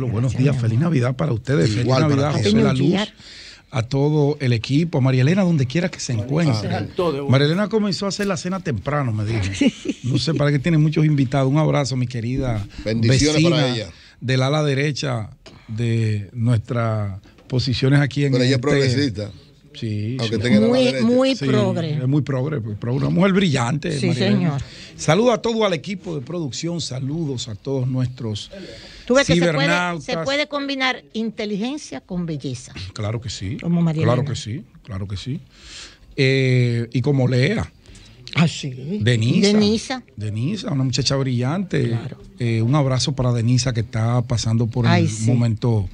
buenos días. Feliz Navidad para ustedes. Feliz Navidad, José La Luz a todo el equipo, a María Elena, donde quiera que se encuentre. María Elena comenzó a hacer la cena temprano, me dijo. No sé para qué tiene muchos invitados. Un abrazo, mi querida Bendiciones vecina para ella. del ala derecha de nuestras posiciones aquí en ella este- progresista. Sí, Aunque muy, muy progre. muy pues, progre, una mujer brillante. Sí, señor. Saludos a todo al equipo de producción, saludos a todos nuestros Tú ves que se puede, se puede, combinar inteligencia con belleza. Claro que sí. Como María Claro que sí, claro que sí. Eh, y como Lea. Ah, sí. Denisa. Denisa. Denisa, una muchacha brillante. Claro. Eh, un abrazo para Denisa que está pasando por un momento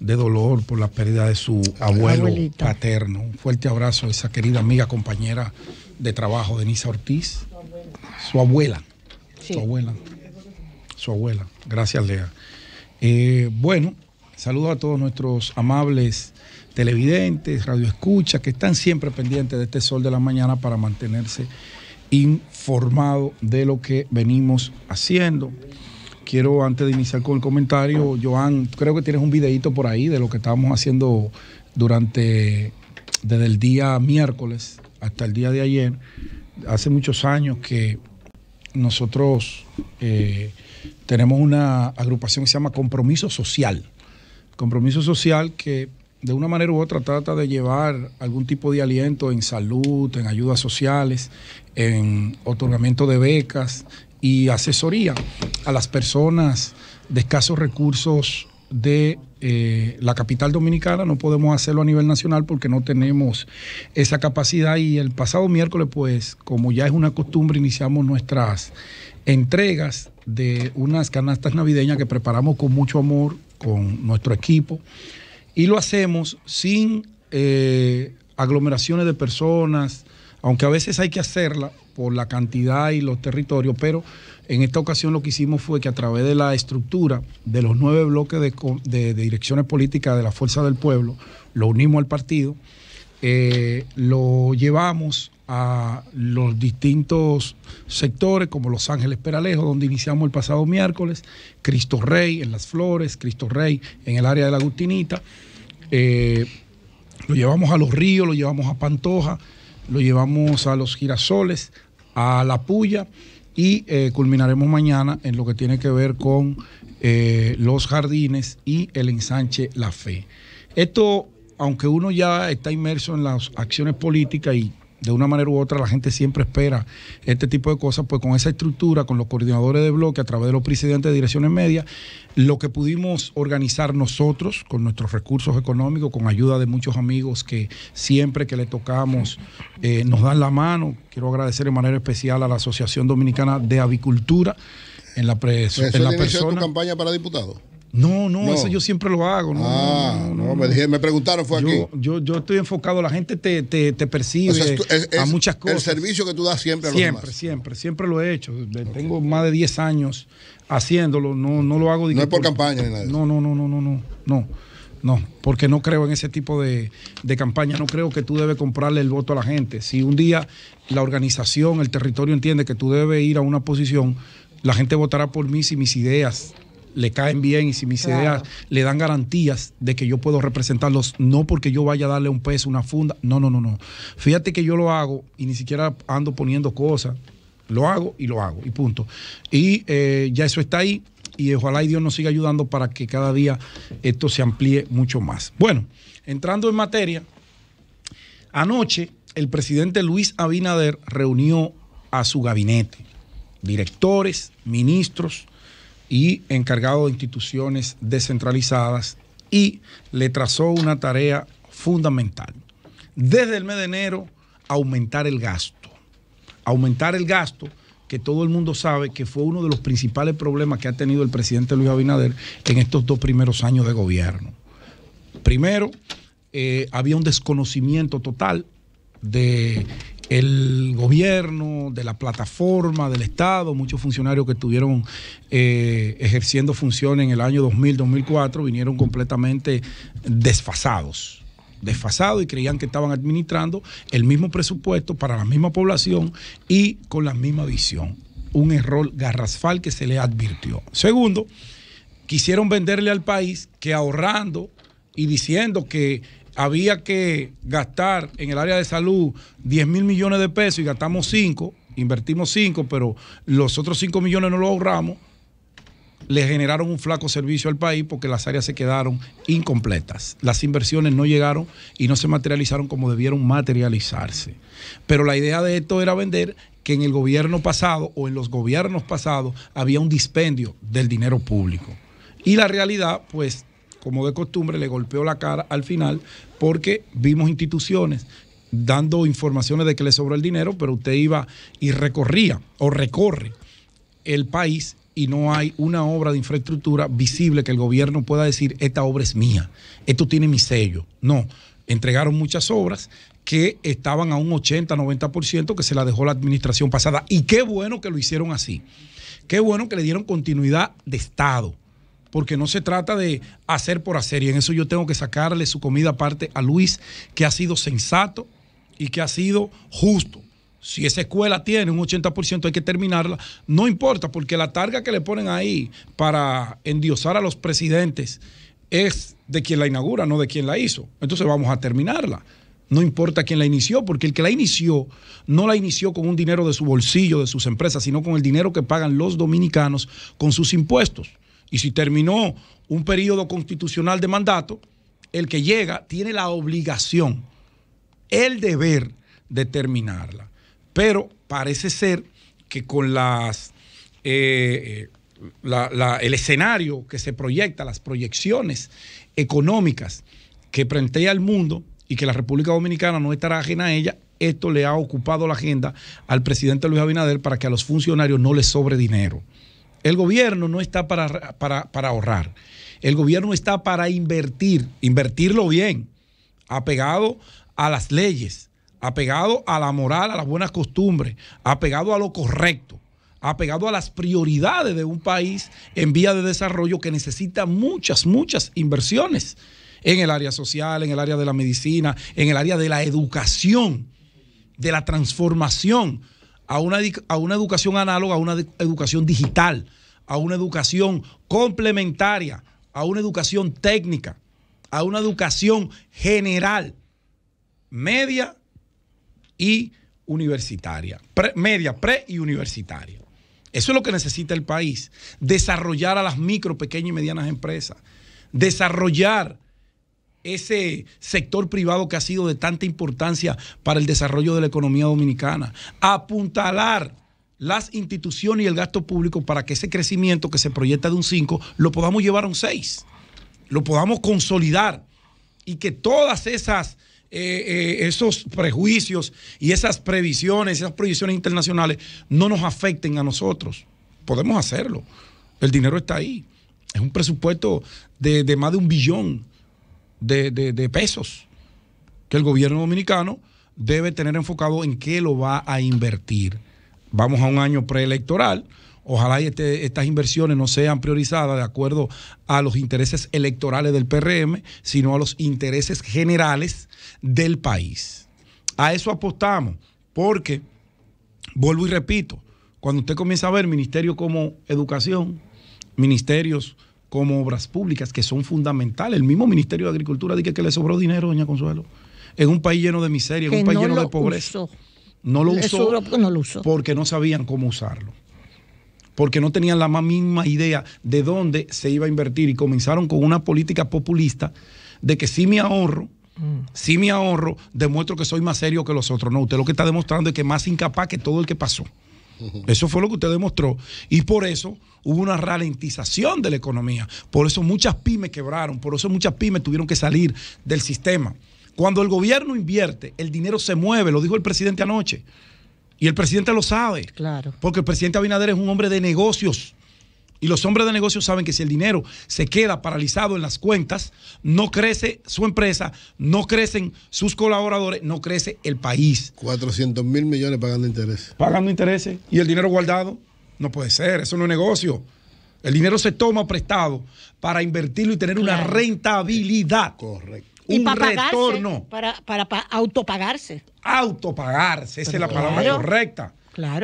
de dolor por la pérdida de su abuelo paterno. Un fuerte abrazo a esa querida amiga, compañera de trabajo, Denisa Ortiz. Su abuela. Su abuela. Su abuela. Su abuela. Gracias, Lea. Eh, bueno, saludo a todos nuestros amables televidentes, radioescuchas, que están siempre pendientes de este sol de la mañana para mantenerse informado de lo que venimos haciendo. Quiero, antes de iniciar con el comentario, Joan, creo que tienes un videito por ahí de lo que estábamos haciendo durante, desde el día miércoles hasta el día de ayer. Hace muchos años que nosotros eh, tenemos una agrupación que se llama Compromiso Social. Compromiso Social que de una manera u otra trata de llevar algún tipo de aliento en salud, en ayudas sociales, en otorgamiento de becas y asesoría a las personas de escasos recursos de eh, la capital dominicana, no podemos hacerlo a nivel nacional porque no tenemos esa capacidad y el pasado miércoles, pues, como ya es una costumbre, iniciamos nuestras entregas de unas canastas navideñas que preparamos con mucho amor, con nuestro equipo, y lo hacemos sin eh, aglomeraciones de personas, aunque a veces hay que hacerla por la cantidad y los territorios, pero en esta ocasión lo que hicimos fue que a través de la estructura de los nueve bloques de, direcciones políticas de la Fuerza del Pueblo, lo unimos al partido, eh, lo llevamos a los distintos sectores como Los Ángeles Peralejo, donde iniciamos el pasado miércoles, Cristo Rey en Las Flores, Cristo Rey en el área de la Agustinita, eh, lo llevamos a Los Ríos, lo llevamos a Pantoja, lo llevamos a Los Girasoles, a La Puya y eh, culminaremos mañana en lo que tiene que ver con eh, los jardines y el ensanche La Fe. Esto, aunque uno ya está inmerso en las acciones políticas y de una manera u otra la gente siempre espera este tipo de cosas, pues con esa estructura, con los coordinadores de bloque, a través de los presidentes de direcciones medias, lo que pudimos organizar nosotros con nuestros recursos económicos, con ayuda de muchos amigos que siempre que le tocamos eh, nos dan la mano. Quiero agradecer de manera especial a la Asociación Dominicana de Avicultura en la, presencia de en la campaña para diputados. No, no, eso yo siempre lo hago. ah, no, me, preguntaron, fue yo, aquí. Yo, estoy enfocado, la gente te, percibe a muchas cosas. El servicio que tú das siempre a los Siempre, siempre, siempre lo he hecho. Tengo más de 10 años haciéndolo, no, no lo hago. No es por, campaña ni nada. No, no, no, no, no, no, no. No, porque no creo en ese tipo de, de campaña, no creo que tú debes comprarle el voto a la gente. Si un día la organización, el territorio entiende que tú debes ir a una posición, la gente votará por mí si mis ideas le caen bien y si mis ideas le dan garantías de que yo puedo representarlos, no porque yo vaya a darle un peso, una funda, no, no, no, no. Fíjate que yo lo hago y ni siquiera ando poniendo cosas, lo hago y lo hago y punto. Y eh, ya eso está ahí y ojalá y Dios nos siga ayudando para que cada día esto se amplíe mucho más. Bueno, entrando en materia, anoche el presidente Luis Abinader reunió a su gabinete, directores, ministros, y encargado de instituciones descentralizadas y le trazó una tarea fundamental. Desde el mes de enero, aumentar el gasto. Aumentar el gasto que todo el mundo sabe que fue uno de los principales problemas que ha tenido el presidente Luis Abinader en estos dos primeros años de gobierno. Primero, eh, había un desconocimiento total de el gobierno, de la plataforma, del Estado, muchos funcionarios que estuvieron eh, ejerciendo funciones en el año 2000-2004 vinieron completamente desfasados desfasados y creían que estaban administrando el mismo presupuesto para la misma población y con la misma visión. Un error garrasfal que se le advirtió. Segundo, quisieron venderle al país que ahorrando y diciendo que había que gastar en el área de salud 10 mil millones de pesos y gastamos 5, invertimos 5, pero los otros 5 millones no los ahorramos, le generaron un flaco servicio al país porque las áreas se quedaron incompletas. Las inversiones no llegaron y no se materializaron como debieron materializarse. Pero la idea de esto era vender que en el gobierno pasado o en los gobiernos pasados había un dispendio del dinero público. Y la realidad, pues, como de costumbre, le golpeó la cara al final porque vimos instituciones dando informaciones de que le sobró el dinero, pero usted iba y recorría o recorre el país y no hay una obra de infraestructura visible que el gobierno pueda decir, esta obra es mía, esto tiene mi sello. No, entregaron muchas obras que estaban a un 80-90% que se la dejó la administración pasada. Y qué bueno que lo hicieron así. Qué bueno que le dieron continuidad de Estado porque no se trata de hacer por hacer. Y en eso yo tengo que sacarle su comida aparte a Luis, que ha sido sensato y que ha sido justo. Si esa escuela tiene un 80%, hay que terminarla. No importa, porque la targa que le ponen ahí para endiosar a los presidentes es de quien la inaugura, no de quien la hizo. Entonces vamos a terminarla. No importa quién la inició, porque el que la inició no la inició con un dinero de su bolsillo, de sus empresas, sino con el dinero que pagan los dominicanos con sus impuestos. Y si terminó un periodo constitucional de mandato, el que llega tiene la obligación, el deber de terminarla. Pero parece ser que con las, eh, eh, el escenario que se proyecta, las proyecciones económicas que plantea el mundo y que la República Dominicana no estará ajena a ella, esto le ha ocupado la agenda al presidente Luis Abinader para que a los funcionarios no les sobre dinero. El gobierno no está para, para, ahorrar. El gobierno está para invertir, invertirlo bien, apegado a las leyes, apegado a la moral, a las buenas costumbres, apegado a lo correcto, apegado a las prioridades de un país en vía de desarrollo que necesita muchas, muchas inversiones en el área social, en el área de la medicina, en el área de la educación, de la transformación a una, a una educación análoga, a una educación digital, a una educación complementaria, a una educación técnica, a una educación general, media y universitaria, pre, media, pre y universitaria. Eso es lo que necesita el país, desarrollar a las micro, pequeñas y medianas empresas, desarrollar ese sector privado que ha sido de tanta importancia para el desarrollo de la economía dominicana, apuntalar las instituciones y el gasto público para que ese crecimiento que se proyecta de un 5 lo podamos llevar a un 6, lo podamos consolidar y que todas esas... Eh, eh, esos prejuicios y esas previsiones, esas proyecciones internacionales no nos afecten a nosotros. Podemos hacerlo. El dinero está ahí. Es un presupuesto de, de más de un billón de, pesos que el gobierno dominicano debe tener enfocado en qué lo va a invertir. Vamos a un año preelectoral. Ojalá y este, estas inversiones no sean priorizadas de acuerdo a los intereses electorales del PRM, sino a los intereses generales del país. A eso apostamos, porque, vuelvo y repito, cuando usted comienza a ver ministerios como educación, ministerios como obras públicas que son fundamentales. El mismo Ministerio de Agricultura dice que le sobró dinero, doña Consuelo. En un país lleno de miseria, en un país lleno de pobreza. No lo, usó no lo usó porque no sabían cómo usarlo. Porque no tenían la misma idea de dónde se iba a invertir y comenzaron con una política populista de que si me ahorro, mm. si me ahorro, demuestro que soy más serio que los otros. No, usted lo que está demostrando es que es más incapaz que todo el que pasó. Eso fue lo que usted demostró. Y por eso hubo una ralentización de la economía. Por eso muchas pymes quebraron. Por eso muchas pymes tuvieron que salir del sistema. Cuando el gobierno invierte, el dinero se mueve, lo dijo el presidente anoche. Y el presidente lo sabe. Claro. Porque el presidente Abinader es un hombre de negocios. Y los hombres de negocios saben que si el dinero se queda paralizado en las cuentas, no crece su empresa, no crecen sus colaboradores, no crece el país. 400 mil millones pagando intereses. Pagando intereses y el dinero guardado. No puede ser, eso no es negocio. El dinero se toma prestado para invertirlo y tener una rentabilidad. Correcto. un retorno. Para, para, autopagarse. Autopagarse, esa es la palabra correcta.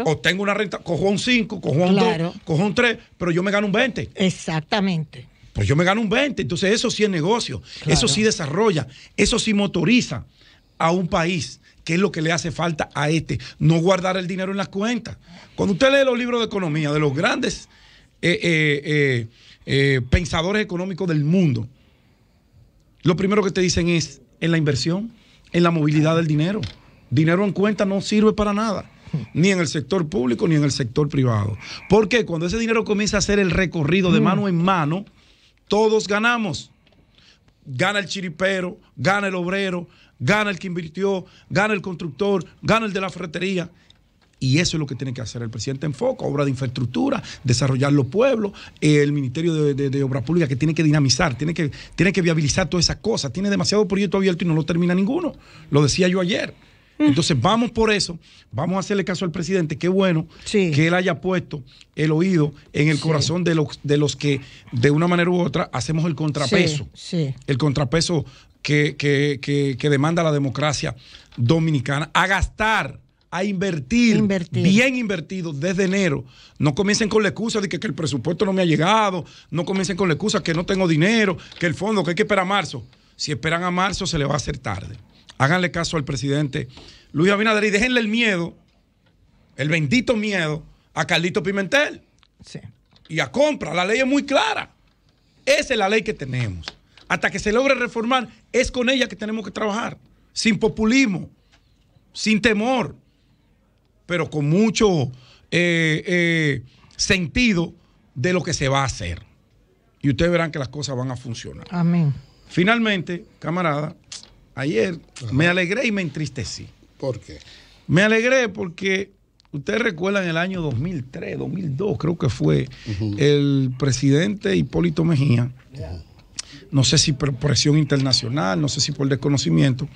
O tengo una renta, cojo un 5, cojo un 2, cojo un 3, pero yo me gano un 20. Exactamente. pues yo me gano un 20. Entonces, eso sí es negocio. Eso sí desarrolla. Eso sí motoriza a un país que es lo que le hace falta a este, no guardar el dinero en las cuentas. Cuando usted lee los libros de economía de los grandes eh, eh, eh, pensadores económicos del mundo, lo primero que te dicen es en la inversión, en la movilidad del dinero. Dinero en cuenta no sirve para nada ni en el sector público ni en el sector privado. Porque cuando ese dinero comienza a hacer el recorrido de mm. mano en mano, todos ganamos. Gana el chiripero, gana el obrero, gana el que invirtió, gana el constructor, gana el de la ferretería. Y eso es lo que tiene que hacer el presidente en foco, obra de infraestructura, desarrollar los pueblos, el Ministerio de, obra pública que tiene que dinamizar, tiene que, tiene que viabilizar todas esas cosas. Tiene demasiado proyecto abierto y no lo termina ninguno. Lo decía yo ayer. Mm. Entonces vamos por eso, vamos a hacerle caso al presidente, qué bueno que él haya puesto el oído en el corazón de los, de los que de una manera u otra hacemos el contrapeso, el contrapeso que, demanda la democracia dominicana, a gastar, a invertir, bien invertido desde enero. No comiencen con la excusa de que, que el presupuesto no me ha llegado, no comiencen con la excusa que no tengo dinero, que el fondo, que hay que esperar a marzo. Si esperan a marzo se le va a hacer tarde. Háganle caso al presidente Luis Abinader y déjenle el miedo, el bendito miedo, a Carlito Pimentel. Sí. Y a compra. La ley es muy clara. Esa es la ley que tenemos. Hasta que se logre reformar, es con ella que tenemos que trabajar. Sin populismo, sin temor, pero con mucho eh, eh, sentido de lo que se va a hacer. Y ustedes verán que las cosas van a funcionar. Amén. Finalmente, camarada, ayer, me alegré y me entristecí. ¿Por qué? Me alegré porque ustedes recuerdan el año 2003, 2002, creo que fue, el presidente Hipólito Mejía, no sé si por presión internacional, no sé si por desconocimiento,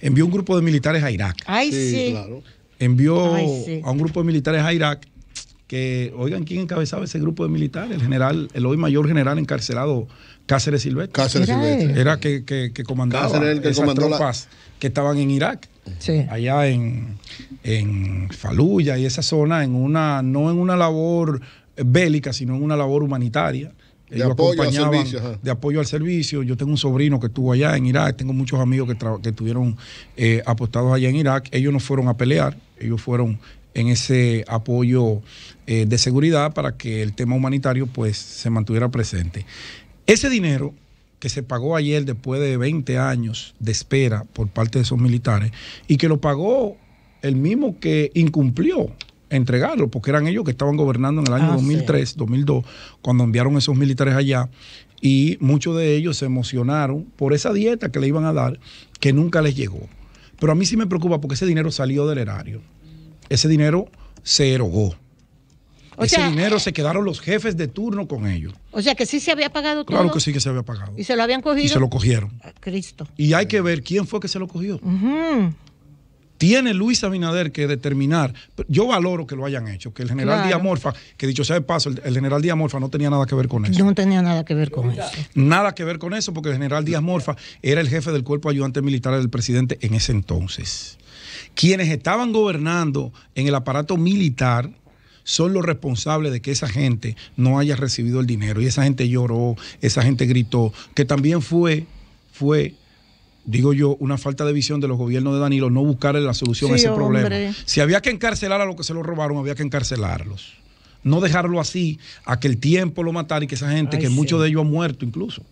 envió un grupo de militares a Irak. Ay, sí. Claro. Envió a un grupo de militares a Irak que, oigan, ¿quién encabezaba ese grupo de militares? El general, el hoy mayor general encarcelado Cáceres Silvestre. Cáceres Silvestre. Era que, que, comandaba esas tropas que estaban en Irak. Allá en, en Faluya y esa zona, en una, no en una labor bélica, sino en una labor humanitaria. de apoyo, al servicio, de apoyo al servicio. Yo tengo un sobrino que estuvo allá en Irak, tengo muchos amigos que, que estuvieron eh, apostados allá en Irak. Ellos no fueron a pelear, ellos fueron en ese apoyo eh, de seguridad para que el tema humanitario pues se mantuviera presente. Ese dinero que se pagó ayer después de 20 años de espera por parte de esos militares y que lo pagó el mismo que incumplió entregarlo, porque eran ellos que estaban gobernando en el año 2003, ah, 2002, cuando enviaron esos militares allá, y muchos de ellos se emocionaron por esa dieta que le iban a dar, que nunca les llegó. Pero a mí sí me preocupa porque ese dinero salió del erario ese dinero se erogó. ese dinero eh, se quedaron los jefes de turno con ellos. O sea que sí se había pagado todo. Claro que sí que se había pagado. Y se lo habían cogido. Y se lo cogieron. Ah, Cristo. Y hay que ver quién fue que se lo cogió. Tiene Luis Abinader que determinar. Yo valoro que lo hayan hecho, que el general Díaz Morfa, que dicho sea de paso, el, el, general Díaz Morfa no tenía nada que ver con eso. No tenía nada que ver con eso. Nada que ver con eso, porque el general Díaz Morfa era el jefe del cuerpo ayudante militar del presidente en ese entonces. Quienes estaban gobernando en el aparato militar son los responsables de que esa gente no haya recibido el dinero. Y esa gente lloró, esa gente gritó, que también fue, fue digo yo, una falta de visión de los gobiernos de Danilo no buscar la solución a ese problema. Si había que encarcelar a los que se lo robaron, había que encarcelarlos. No dejarlo así, a que el tiempo lo matara y que esa gente, que muchos de ellos han muerto incluso.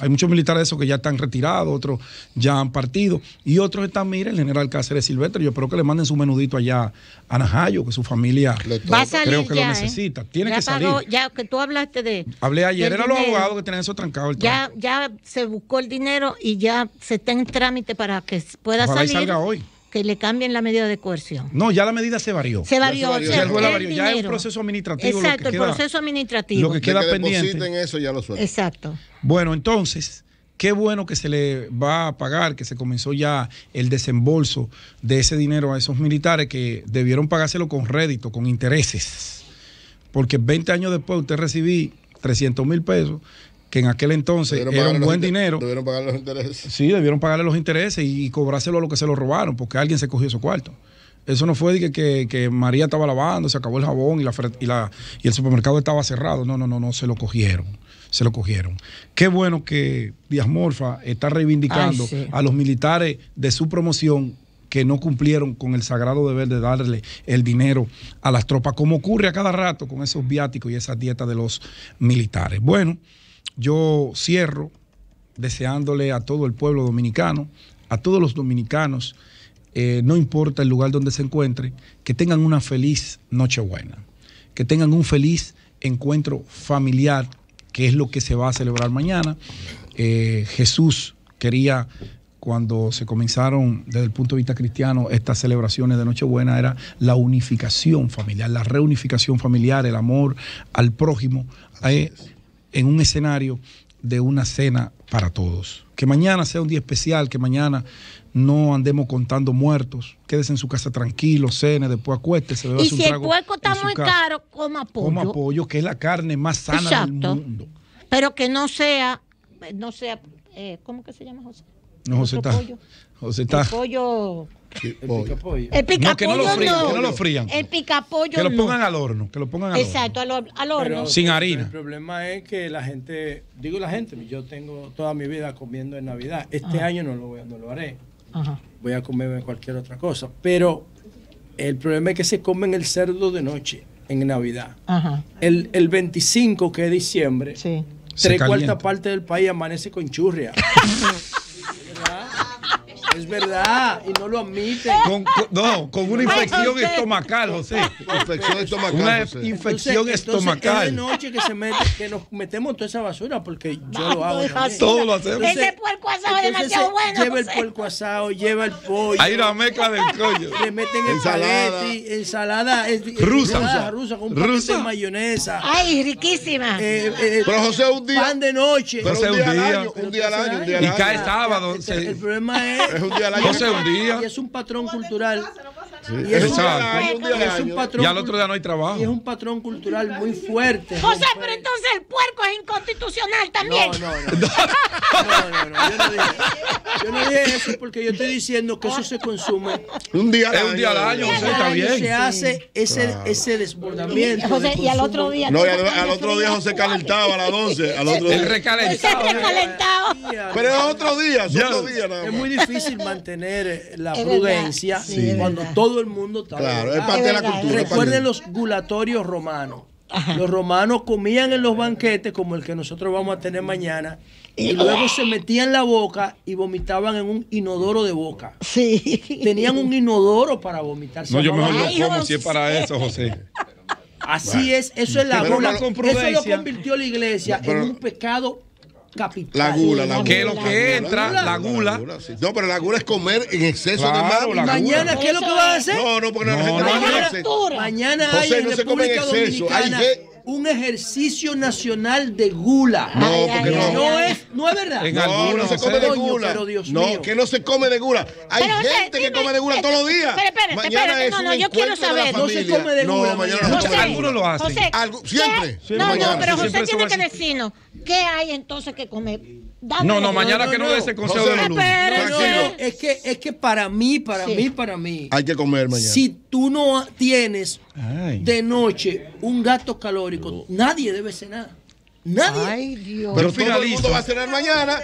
Hay muchos militares de esos que ya están retirados, otros ya han partido, y otros están, mire, el general Cáceres Silvestre. Yo espero que le manden su menudito allá a Najayo, que su familia creo que lo ¿eh? necesita. Tiene que salir. ya que tú hablaste de. Hablé ayer, eran los abogados que tenían eso trancado. ya, ya se buscó el dinero y ya se está en trámite para que pueda salir. salga hoy que le cambien la medida de coerción. No, ya la medida se varió. Se varió. Ya, ya, es proceso administrativo. Exacto, el proceso administrativo. Lo que queda pendiente. eso ya lo Exacto. Bueno, entonces, qué bueno que se le va a pagar, que se comenzó ya el desembolso de ese dinero a esos militares que debieron pagárselo con rédito, con intereses. Porque 20 años después usted recibí 300 mil pesos que en aquel entonces era un buen dinero. Debieron pagarle los intereses. Sí, debieron pagarle los intereses y, cobrárselo a lo que se lo robaron, porque alguien se cogió su cuarto Eso no fue de que, María estaba lavando, se acabó el jabón y, la, y, el supermercado estaba cerrado. No, no, no, no, se lo cogieron. Se lo cogieron. Qué bueno que Díaz Morfa está reivindicando a los militares de su promoción que no cumplieron con el sagrado deber de darle el dinero a las tropas, como ocurre a cada rato con esos viáticos y esas dietas de los militares. Bueno yo cierro deseándole a todo el pueblo dominicano, a todos los dominicanos, eh, no importa el lugar donde se encuentre, que tengan una feliz Nochebuena, que tengan un feliz encuentro familiar, que es lo que se va a celebrar mañana. Eh, Jesús quería, cuando se comenzaron desde el punto de vista cristiano estas celebraciones de Nochebuena, era la unificación familiar, la reunificación familiar, el amor al prójimo en un escenario de una cena para todos. Que mañana sea un día especial, que mañana no andemos contando muertos. Quédese en su casa tranquilo, cene, después acuéstese. Y si el puerco está muy caro, coma pollo. Coma pollo, que es la carne más sana del mundo. Pero que no sea, no sea, eh, ¿cómo que se llama José? No, José está, José está. El pollo el picapollo. que no lo frían. lo El Que lo pongan al horno. Exacto, horno. al, horno. Sin harina. El problema es que la gente, digo la gente, yo tengo toda mi vida comiendo en Navidad. Este ah. año no lo, voy, no lo haré. Voy a comerme cualquier otra cosa. Pero el problema es que se comen el cerdo de noche en Navidad. El, el 25, que es diciembre, sí. tres cuartas partes del país amanece con churria. Es verdad, y no lo admiten. Con, no, con una infección estomacal, José. Infección estomacal. Una infección estomacal. Entonces es de noche que, se mete, que nos metemos toda esa basura porque yo lo hago. Todo lo hacemos. Ese puerco asado bueno. Lleva el puerco asado, lleva el pollo. Ahí la mezcla del pollo. Le meten ensalada. ensalada rusa, rusa. Rusa con mayonesa. Ay, riquísima. Eh, eh, eh, pero José, un día. de noche. un día. Un día al año. Un día al año. Y cae sábado. El problema es es un día al año. No sé, un día. Y es un patrón cultural y al otro día no hay trabajo. Y es un patrón cultural muy fuerte. José, pero entonces el puerco es inconstitucional también. No, no, no. yo, no dije, eso porque yo estoy diciendo que eso se consume. Un día al año. Un día al año, José, está Se hace ese, ese desbordamiento. José, y al otro día. No, al, otro día José calentaba a las 11 Al otro día. recalentado. Pero es otro día, es otro día Es muy difícil mantener eh, la prudencia cuando todo el mundo Claro, de Recuerden los gulatorios romanos. Los romanos comían en los banquetes como el que nosotros vamos a tener mañana y luego ¡oh! se metían la boca y vomitaban en un inodoro de boca. Sí. Tenían un inodoro para vomitar. No, yo mejor lo para eso, José. Así es, eso es la bola. Eso lo convirtió la iglesia en un pecado la gula, la gula. lo que entra, la gula. No, pero la gula es comer en exceso de mañana qué es lo que va a hacer? No, no, porque no, la gente mañana, hay no un ejercicio nacional de gula. No, porque no. es, no es verdad. no, se come de gula. no, que no se come de gula. Hay gente eh, que come de gula eh, todos los eh, días. Pero espérate, mañana espérate, es no, no, yo quiero saber. No se come de gula. No, mañana no se Algunos lo hacen. siempre. siempre. No, no, pero José tiene que decirnos. ¿Qué hay entonces que comer? no, no, mañana que no, no, consejo de Es que, es que para mí, para mí, para mí. Hay que comer mañana. Si tú no tienes de noche un gasto calórico, nadie debe cenar. Nadie. Ay, Dios. Pero todo el mundo va a cenar mañana.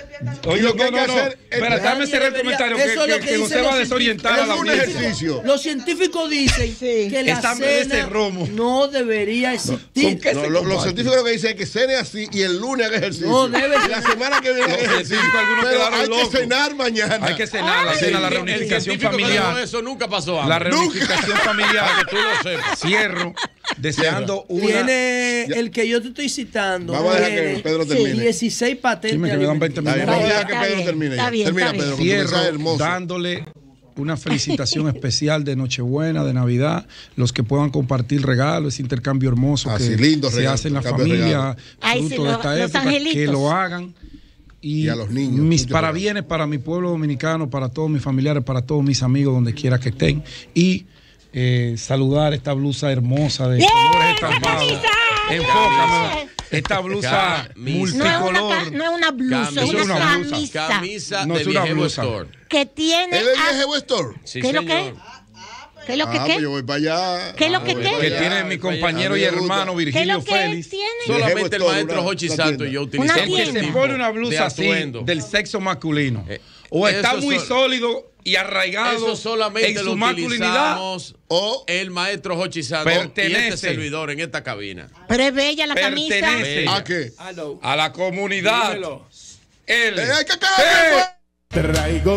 Oye, y lo que no, no, hacer Espera, dame cerrar el comentario. Eso que, es lo que, que va a desorientar a la un ejercicio. Los científicos dicen que la Esta cena romo. no debería existir. los, científicos lo que dicen es que cene así y el lunes haga ejercicio. No debe ser. La semana que viene ejercicio. hay que cenar mañana. Hay que cenar la cena, la reunificación familiar. Eso nunca pasó. La reunificación familiar. Que tú lo Cierro deseando una. Tiene el que yo te estoy citando. Vamos a dejar que Pedro termine. 16 patentes. Dime que me Vamos a que Pedro termine. Termina, Pedro, dándole una felicitación especial de Nochebuena, de Navidad, los que puedan compartir regalos, ese intercambio hermoso Así, ah, que lindo, se la familia, fruto de esta época, que lo hagan. Y, a los niños. Mis parabienes para mi pueblo dominicano, para todos mis familiares, para todos mis amigos, donde quiera que estén. Y eh, saludar esta blusa hermosa de colores estampados. Enfócame. Esta blusa multicolor. No es una, blusa, es una camisa. no es una blusa. Que tiene. ¿Es ¿Qué es lo que ¿Qué lo que qué? ¿Qué es lo que ah, pues ah, Que tiene mi compañero y hermano Virgilio Félix. Solamente el maestro Hochi Santo y yo utilizamos. El que se pone una blusa así del sexo masculino. o eh, está muy sólido y arraigado Eso solamente lo utilizamos O el maestro Jochi pertenece, y este servidor en esta cabina. Pero es bella la camisa. ¿A qué? A la comunidad. Él. Eh, pues. Traigo